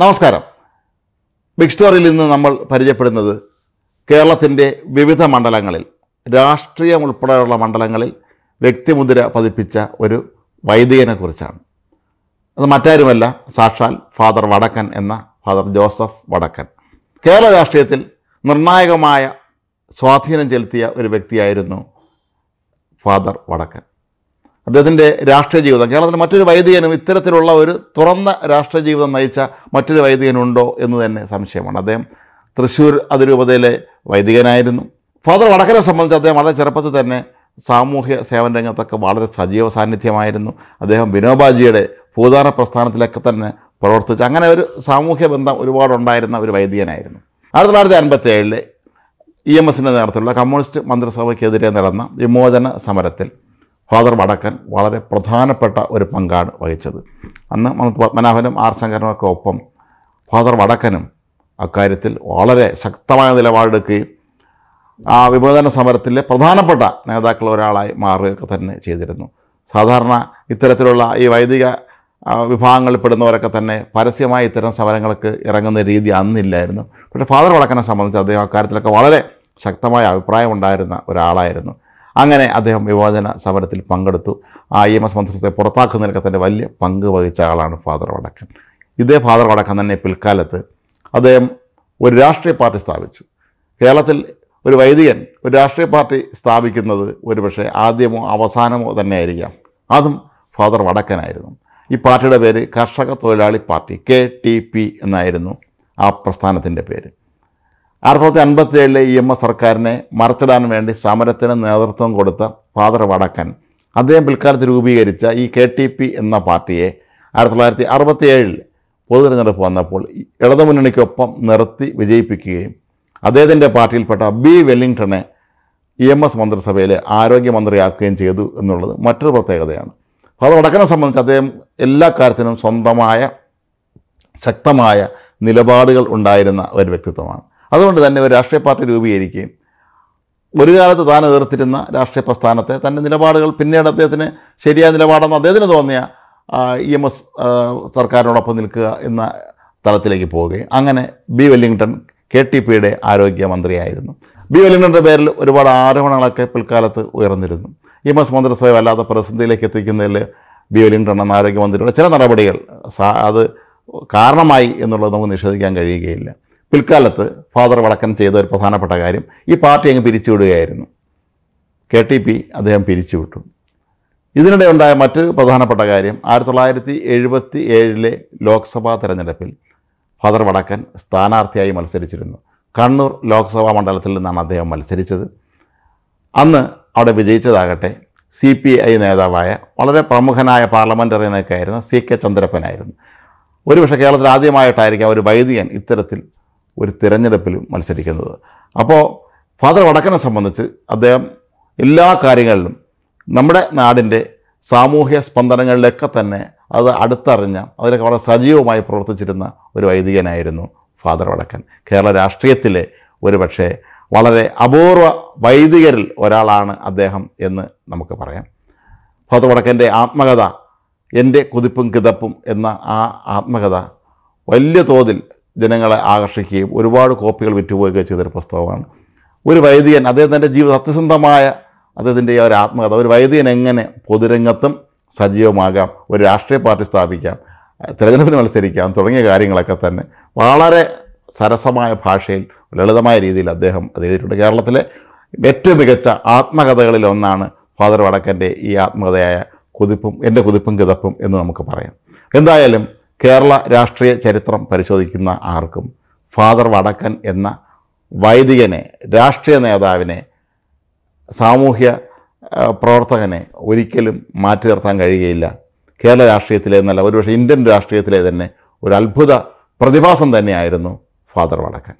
നമസ്കാരം ബിഗ് സ്റ്റോറിയിൽ ഇന്ന് നമ്മൾ പരിചയപ്പെടുന്നത് കേരളത്തിൻ്റെ വിവിധ മണ്ഡലങ്ങളിൽ രാഷ്ട്രീയം ഉൾപ്പെടെയുള്ള മണ്ഡലങ്ങളിൽ വ്യക്തിമുദ്ര പതിപ്പിച്ച ഒരു വൈദികനെക്കുറിച്ചാണ് അത് മറ്റാരുമല്ല സാക്ഷാൽ ഫാദർ വടക്കൻ എന്ന ഫാദർ ജോസഫ് വടക്കൻ കേരള രാഷ്ട്രീയത്തിൽ നിർണായകമായ സ്വാധീനം ചെലുത്തിയ ഒരു വ്യക്തിയായിരുന്നു ഫാദർ വടക്കൻ അദ്ദേഹത്തിൻ്റെ രാഷ്ട്രീയ ജീവിതം കേരളത്തിലെ മറ്റൊരു വൈദികനും ഇത്തരത്തിലുള്ള ഒരു തുറന്ന രാഷ്ട്രീയ ജീവിതം നയിച്ച മറ്റൊരു വൈദികനുണ്ടോ എന്ന് തന്നെ സംശയമാണ് അദ്ദേഹം തൃശ്ശൂർ അതിരൂപതയിലെ വൈദികനായിരുന്നു ഫാദർ വടക്കരെ സംബന്ധിച്ച് അദ്ദേഹം വളരെ ചെറുപ്പത്തിൽ തന്നെ സാമൂഹ്യ സേവന രംഗത്തൊക്കെ വളരെ സജീവ സാന്നിധ്യമായിരുന്നു അദ്ദേഹം വിനോബാജിയുടെ ഭൂതാന പ്രസ്ഥാനത്തിലൊക്കെ തന്നെ പ്രവർത്തിച്ചു അങ്ങനെ ഒരു സാമൂഹ്യ ബന്ധം ഒരുപാടുണ്ടായിരുന്ന ഒരു വൈദികനായിരുന്നു ആയിരത്തി തൊള്ളായിരത്തി അൻപത്തി ഏഴിലെ ഇ എം എസിൻ്റെ നേതൃത്വത്തിലുള്ള കമ്മ്യൂണിസ്റ്റ് മന്ത്രിസഭയ്ക്കെതിരെ നടന്ന വിമോചന സമരത്തിൽ ഫാദർ വടക്കൻ വളരെ പ്രധാനപ്പെട്ട ഒരു പങ്കാണ് വഹിച്ചത് അന്ന് മമത് പത്മനാഭനും ആർ ശങ്കരനുമൊക്കെ ഒപ്പം ഫാദർ വടക്കനും അക്കാര്യത്തിൽ വളരെ ശക്തമായ നിലപാടെടുക്കുകയും ആ വിഭജന സമരത്തിലെ പ്രധാനപ്പെട്ട നേതാക്കൾ ഒരാളായി മാറുകയൊക്കെ തന്നെ ചെയ്തിരുന്നു സാധാരണ ഇത്തരത്തിലുള്ള ഈ വൈദിക വിഭാഗങ്ങളിൽ പെടുന്നവരൊക്കെ തന്നെ പരസ്യമായി ഇത്തരം സമരങ്ങൾക്ക് ഇറങ്ങുന്ന രീതി അന്നില്ലായിരുന്നു പക്ഷേ ഫാദർ വടക്കനെ സംബന്ധിച്ച് അദ്ദേഹം അക്കാര്യത്തിലൊക്കെ വളരെ ശക്തമായ അഭിപ്രായമുണ്ടായിരുന്ന ഒരാളായിരുന്നു അങ്ങനെ അദ്ദേഹം യുവജന സമരത്തിൽ പങ്കെടുത്തു ആ ഇ എം എസ് മന്ത്രിസഭയെ പുറത്താക്കുന്നതിനൊക്കെ തന്നെ വലിയ പങ്ക് വഹിച്ച ആളാണ് ഫാദർ വടക്കൻ ഇതേ ഫാദർ വടക്കൻ തന്നെ പിൽക്കാലത്ത് അദ്ദേഹം ഒരു രാഷ്ട്രീയ പാർട്ടി സ്ഥാപിച്ചു കേരളത്തിൽ ഒരു വൈദികൻ ഒരു രാഷ്ട്രീയ പാർട്ടി സ്ഥാപിക്കുന്നത് ഒരുപക്ഷെ ആദ്യമോ അവസാനമോ തന്നെ ആയിരിക്കാം അതും ഫാദർ വടക്കനായിരുന്നു ഈ പാർട്ടിയുടെ പേര് കർഷക തൊഴിലാളി പാർട്ടി കെ ടി പി എന്നായിരുന്നു ആ പ്രസ്ഥാനത്തിൻ്റെ പേര് ആയിരത്തി തൊള്ളായിരത്തി അൻപത്തി ഏഴിലെ ഇ എം എസ് സർക്കാരിനെ മറച്ചിടാൻ വേണ്ടി സമരത്തിന് നേതൃത്വം കൊടുത്ത ഫാദർ വടക്കൻ അദ്ദേഹം പിൽക്കാലത്ത് രൂപീകരിച്ച ഈ കെ ടി പി എന്ന പാർട്ടിയെ ആയിരത്തി തൊള്ളായിരത്തി അറുപത്തി ഏഴിൽ പൊതുതെരഞ്ഞെടുപ്പ് വന്നപ്പോൾ ഇടതുമുന്നണിക്കൊപ്പം നിർത്തി വിജയിപ്പിക്കുകയും അദ്ദേഹത്തിൻ്റെ പാർട്ടിയിൽപ്പെട്ട ബി വെല്ലിംഗ്ടണെ ഇ എം എസ് മന്ത്രിസഭയിലെ ആരോഗ്യമന്ത്രിയാക്കുകയും ചെയ്തു എന്നുള്ളത് മറ്റൊരു പ്രത്യേകതയാണ് ഫാദർ വടക്കനെ സംബന്ധിച്ച് അദ്ദേഹം എല്ലാ കാര്യത്തിനും സ്വന്തമായ ശക്തമായ നിലപാടുകൾ ഉണ്ടായിരുന്ന ഒരു വ്യക്തിത്വമാണ് അതുകൊണ്ട് തന്നെ ഒരു രാഷ്ട്രീയ പാർട്ടി രൂപീകരിക്കുകയും ഒരു കാലത്ത് താൻ എതിർത്തിരുന്ന രാഷ്ട്രീയ പ്രസ്ഥാനത്തെ തൻ്റെ നിലപാടുകൾ പിന്നീട് അദ്ദേഹത്തിന് ശരിയായ നിലപാടെന്ന് അദ്ദേഹത്തിന് തോന്നിയ ഇ എം എസ് സർക്കാരിനോടൊപ്പം നിൽക്കുക എന്ന തലത്തിലേക്ക് പോവുകയും അങ്ങനെ ബി വെല്ലിംഗ്ടൺ കെ ടി പിയുടെ ആരോഗ്യമന്ത്രിയായിരുന്നു ബി വെല്ലിങ്ടൻ്റെ പേരിൽ ഒരുപാട് ആരോപണങ്ങളൊക്കെ പിൽക്കാലത്ത് ഉയർന്നിരുന്നു ഇ എം എസ് മന്ത്രിസഭ അല്ലാത്ത പ്രതിസന്ധിയിലേക്ക് എത്തിക്കുന്നതിൽ ബി വെല്ലിങ്ടൺ എന്ന ആരോഗ്യമന്ത്രിയുടെ ചില നടപടികൾ അത് കാരണമായി എന്നുള്ളത് നമുക്ക് നിഷേധിക്കാൻ കഴിയുകയില്ല പിൽക്കാലത്ത് ഫാദർ വടക്കൻ ചെയ്ത ഒരു പ്രധാനപ്പെട്ട കാര്യം ഈ പാർട്ടി അങ്ങ് പിരിച്ചുവിടുകയായിരുന്നു കെ ടി പി അദ്ദേഹം പിരിച്ചുവിട്ടു ഇതിനിടെ ഉണ്ടായ മറ്റൊരു പ്രധാനപ്പെട്ട കാര്യം ആയിരത്തി തൊള്ളായിരത്തി എഴുപത്തി ഏഴിലെ ലോക്സഭാ തെരഞ്ഞെടുപ്പിൽ ഫാദർ വടക്കൻ സ്ഥാനാർത്ഥിയായി മത്സരിച്ചിരുന്നു കണ്ണൂർ ലോക്സഭാ മണ്ഡലത്തിൽ നിന്നാണ് അദ്ദേഹം മത്സരിച്ചത് അന്ന് അവിടെ വിജയിച്ചതാകട്ടെ സി പി ഐ നേതാവായ വളരെ പ്രമുഖനായ പാർലമെൻ്ററിയനൊക്കെ ആയിരുന്ന സി കെ ചന്ദ്രപ്പനായിരുന്നു ഒരുപക്ഷെ കേരളത്തിൽ ആദ്യമായിട്ടായിരിക്കാം ഒരു വൈദികൻ ഇത്തരത്തിൽ ഒരു തിരഞ്ഞെടുപ്പിൽ മത്സരിക്കുന്നത് അപ്പോൾ ഫാദർ വടക്കനെ സംബന്ധിച്ച് അദ്ദേഹം എല്ലാ കാര്യങ്ങളിലും നമ്മുടെ നാടിൻ്റെ സാമൂഹ്യ സ്പന്ദനങ്ങളിലൊക്കെ തന്നെ അത് അടുത്തറിഞ്ഞ അതിലൊക്കെ വളരെ സജീവമായി പ്രവർത്തിച്ചിരുന്ന ഒരു വൈദികനായിരുന്നു ഫാദർ വടക്കൻ കേരള രാഷ്ട്രീയത്തിലെ ഒരു പക്ഷേ വളരെ അപൂർവ വൈദികരിൽ ഒരാളാണ് അദ്ദേഹം എന്ന് നമുക്ക് പറയാം ഫാദർ വടക്കൻ്റെ ആത്മകഥ എൻ്റെ കുതിപ്പും കിതപ്പും എന്ന ആ ആത്മകഥ വലിയ തോതിൽ ജനങ്ങളെ ആകർഷിക്കുകയും ഒരുപാട് കോപ്പികൾ വിറ്റുപോവുകയും ചെയ്തൊരു പുസ്തകമാണ് ഒരു വൈദികൻ അദ്ദേഹത്തിൻ്റെ ജീവിത സത്യസന്ധമായ അദ്ദേഹത്തിൻ്റെ ഒരു ആത്മകഥ ഒരു വൈദികൻ എങ്ങനെ പൊതുരംഗത്തും സജീവമാകാം ഒരു രാഷ്ട്രീയ പാർട്ടി സ്ഥാപിക്കാം തിരഞ്ഞെടുപ്പിന് മത്സരിക്കാം തുടങ്ങിയ കാര്യങ്ങളൊക്കെ തന്നെ വളരെ സരസമായ ഭാഷയിൽ ലളിതമായ രീതിയിൽ അദ്ദേഹം അത് എഴുതിയിട്ടുണ്ട് കേരളത്തിലെ ഏറ്റവും മികച്ച ആത്മകഥകളിലൊന്നാണ് ഫാദർ വടക്കൻ്റെ ഈ ആത്മകഥയായ കുതിപ്പും എൻ്റെ കുതിപ്പും കിതപ്പും എന്ന് നമുക്ക് പറയാം എന്തായാലും കേരള രാഷ്ട്രീയ ചരിത്രം പരിശോധിക്കുന്ന ആർക്കും ഫാദർ വടക്കൻ എന്ന വൈദികനെ രാഷ്ട്രീയ നേതാവിനെ സാമൂഹ്യ പ്രവർത്തകനെ ഒരിക്കലും മാറ്റി നിർത്താൻ കഴിയുകയില്ല കേരള രാഷ്ട്രീയത്തിലെ എന്നല്ല ഒരുപക്ഷെ ഇന്ത്യൻ രാഷ്ട്രീയത്തിലെ തന്നെ ഒരു അത്ഭുത പ്രതിഭാസം തന്നെയായിരുന്നു ഫാദർ വടക്കൻ